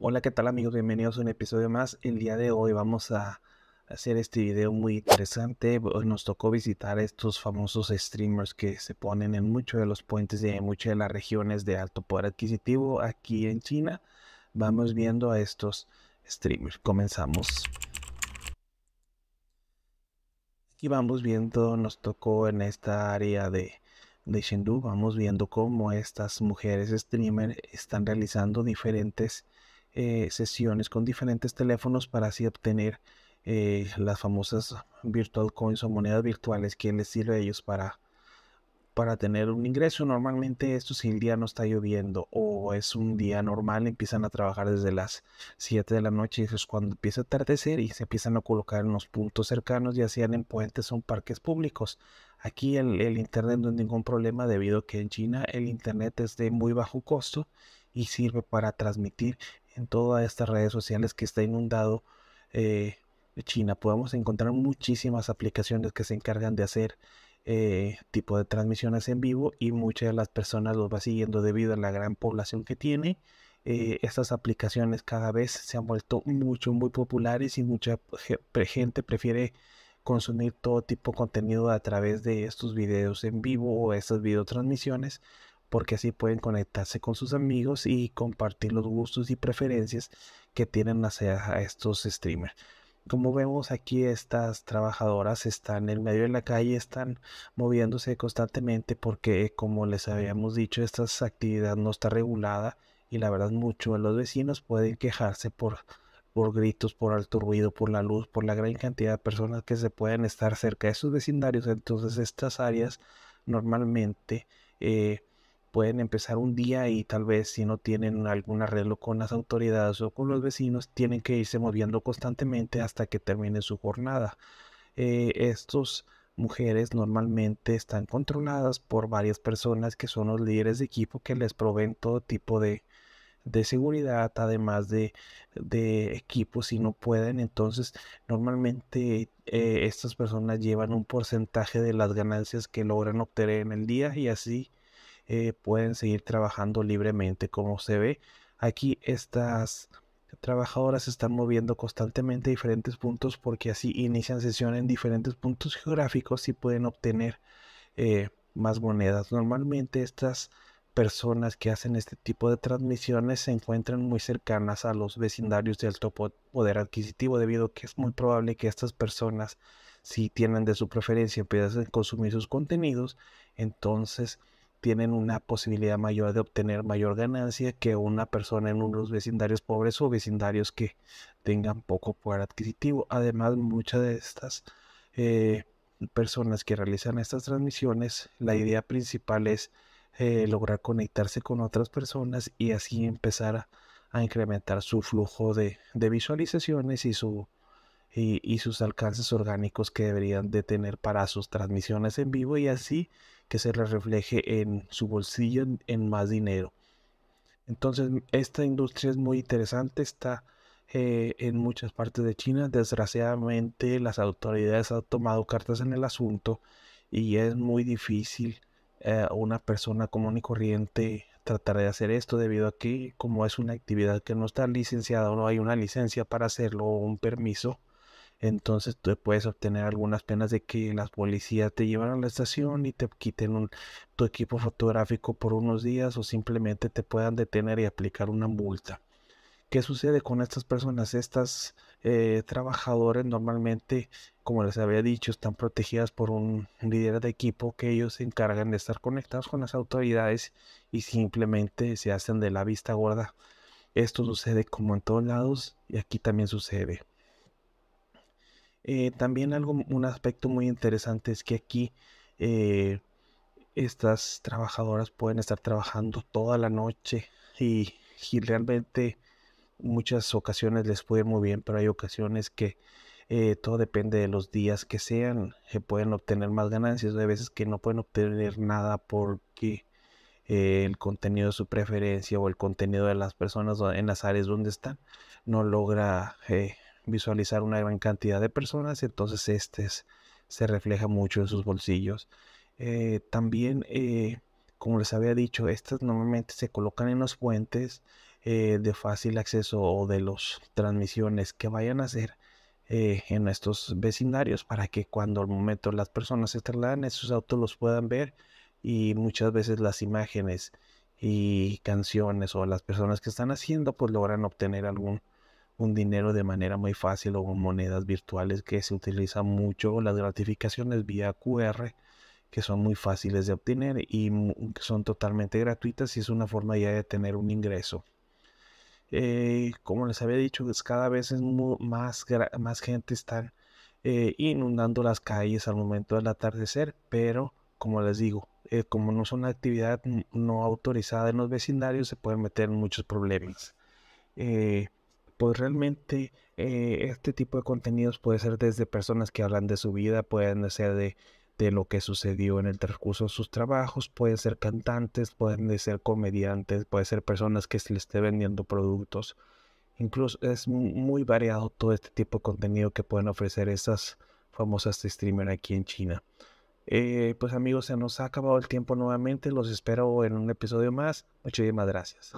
Hola, ¿qué tal amigos? Bienvenidos a un episodio más. El día de hoy vamos a hacer este video muy interesante. nos tocó visitar estos famosos streamers que se ponen en muchos de los puentes de muchas de las regiones de alto poder adquisitivo aquí en China. Vamos viendo a estos streamers. Comenzamos. Aquí vamos viendo, nos tocó en esta área de, de vamos viendo cómo estas mujeres streamer están realizando diferentes eh, sesiones con diferentes teléfonos para así obtener eh, las famosas virtual coins o monedas virtuales que les sirve a ellos para, para tener un ingreso. Normalmente esto si el día no está lloviendo o es un día normal, empiezan a trabajar desde las 7 de la noche y eso es cuando empieza a atardecer y se empiezan a colocar en los puntos cercanos, ya sean en puentes o en parques públicos. Aquí el, el Internet no es ningún problema debido a que en China el Internet es de muy bajo costo y sirve para transmitir en todas estas redes sociales que está inundado eh, China. Podemos encontrar muchísimas aplicaciones que se encargan de hacer eh, tipo de transmisiones en vivo y muchas de las personas los va siguiendo debido a la gran población que tiene. Eh, estas aplicaciones cada vez se han vuelto mucho, muy populares y mucha gente prefiere consumir todo tipo de contenido a través de estos videos en vivo o estas videotransmisiones porque así pueden conectarse con sus amigos y compartir los gustos y preferencias que tienen hacia estos streamers. Como vemos aquí, estas trabajadoras están en medio de la calle, están moviéndose constantemente porque, como les habíamos dicho, esta actividad no está regulada y la verdad mucho los vecinos pueden quejarse por, por gritos, por alto ruido, por la luz, por la gran cantidad de personas que se pueden estar cerca de sus vecindarios. Entonces estas áreas normalmente eh, pueden empezar un día y tal vez si no tienen algún arreglo con las autoridades o con los vecinos, tienen que irse moviendo constantemente hasta que termine su jornada. Eh, estos mujeres normalmente están controladas por varias personas que son los líderes de equipo que les proveen todo tipo de, seguridad, además de, de equipos si no pueden. Entonces, normalmente eh, estas personas llevan un porcentaje de las ganancias que logran obtener en el día y así eh, pueden seguir trabajando libremente. Como se ve, aquí estas trabajadoras se están moviendo constantemente a diferentes puntos porque así inician sesión en diferentes puntos geográficos y pueden obtener eh, más monedas. Normalmente estas personas que hacen este tipo de transmisiones se encuentran muy cercanas a los vecindarios de alto poder adquisitivo debido a que es muy probable que estas personas si tienen de su preferencia empiezan consumir sus contenidos entonces tienen una posibilidad mayor de obtener mayor ganancia que una persona en unos vecindarios pobres o vecindarios que tengan poco poder adquisitivo. Además, muchas de estas eh, personas que realizan estas transmisiones, la idea principal es eh, lograr conectarse con otras personas y así empezar a, incrementar su flujo de visualizaciones y su y, sus alcances orgánicos que deberían de tener para sus transmisiones en vivo y así que se les refleje en su bolsillo en más dinero. Entonces esta industria es muy interesante, está eh, en muchas partes de China. Desgraciadamente las autoridades han tomado cartas en el asunto y es muy difícil eh, una persona común y corriente tratar de hacer esto debido a que como es una actividad que no está licenciada o no hay una licencia para hacerlo o un permiso, entonces tú puedes obtener algunas penas de que las policías te llevan a la estación y te quiten tu equipo fotográfico por unos días o simplemente te puedan detener y aplicar una multa. ¿Qué sucede con estas personas? Estas eh, trabajadores normalmente, como les había dicho, están protegidas por un líder de equipo que ellos se encargan de estar conectados con las autoridades y simplemente se hacen de la vista gorda. Esto sucede como en todos lados y aquí también sucede. Eh, también algo, un aspecto muy interesante es que aquí eh, estas trabajadoras pueden estar trabajando toda la noche y, realmente muchas ocasiones les puede muy bien, pero hay ocasiones que eh, todo depende de los días que sean, que pueden obtener más ganancias, hay veces que no pueden obtener nada porque el contenido de su preferencia o el contenido de las personas en las áreas donde están no logra visualizar una gran cantidad de personas, entonces este se refleja mucho en sus bolsillos. Eh, también, eh, como les había dicho, estas normalmente se colocan en los puentes eh, de fácil acceso o de las transmisiones que vayan a hacer en estos vecindarios para que cuando al momento las personas se trasladan esos autos los puedan ver y muchas veces las imágenes y canciones o las personas que están haciendo pues logran obtener algún un dinero de manera muy fácil o monedas virtuales que se utilizan mucho, las gratificaciones vía QR que son muy fáciles de obtener y son totalmente gratuitas y es una forma ya de tener un ingreso. Eh, como les había dicho, pues, cada vez es más, más gente está eh, inundando las calles al momento del atardecer, pero como les digo, eh, como no es una actividad no autorizada en los vecindarios, se pueden meter en muchos problemas pues realmente eh, este tipo de contenidos puede ser desde personas que hablan de su vida, pueden ser de, lo que sucedió en el transcurso de sus trabajos, pueden ser cantantes, pueden ser comediantes, pueden ser personas que se les esté vendiendo productos. Incluso es muy variado todo este tipo de contenido que pueden ofrecer esas famosas streamers aquí en China. Eh, pues amigos, se nos ha acabado el tiempo nuevamente. Los espero en un episodio más. Muchísimas gracias.